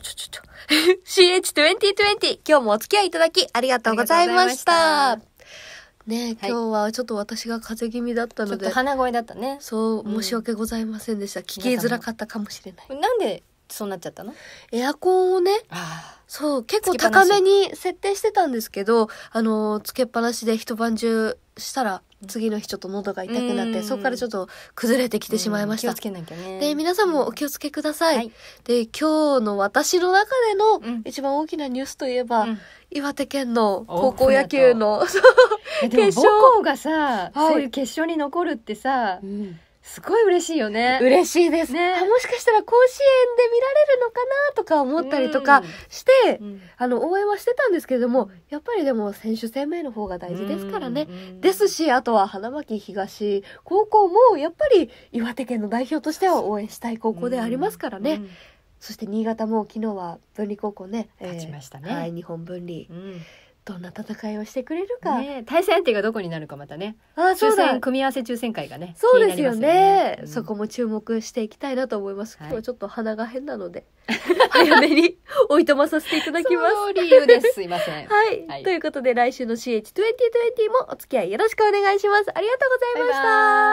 ちょちょちょちょ。CH2020! 今日もお付き合いいただきありがとうございました。ね今日はちょっと私が風邪気味だったので。鼻声だったね。そう、申し訳ございませんでした。聞きづらかったかもしれない。なんでそうなっちゃったのエアコンをね、そう、結構高めに設定してたんですけど、あの、つけっぱなしで一晩中したら次の日ちょっと喉が痛くなってそこからちょっと崩れてきてしまいました。ね、で皆さんもお気をつけください。はい、で今日の私の中での一番大きなニュースといえば、うん、岩手県の高校野球の決勝校がさ、はい、そういう決勝に残るってさ。うんすごい嬉しいよね。嬉しいですね。もしかしたら甲子園で見られるのかなとか思ったりとかして、うん、あの、応援はしてたんですけれども、やっぱりでも選手生命の方が大事ですからね。ですし、あとは花巻東高校も、やっぱり岩手県の代表としては応援したい高校でありますからね。そして新潟も昨日は分離高校ね。勝ちましたね。えー、はい、日本分離。どんな戦いをしてくれるか、ね、対戦相手がどこになるかまたねあそうだ組み合わせ抽選会がねそうですよね、ねうん、そこも注目していきたいなと思います、はい、今日ちょっと鼻が変なので 早めにおいとまさせていただきます理由ですすいません はい、はい、ということで来週の CH2020 もお付き合いよろしくお願いしますありがとうございました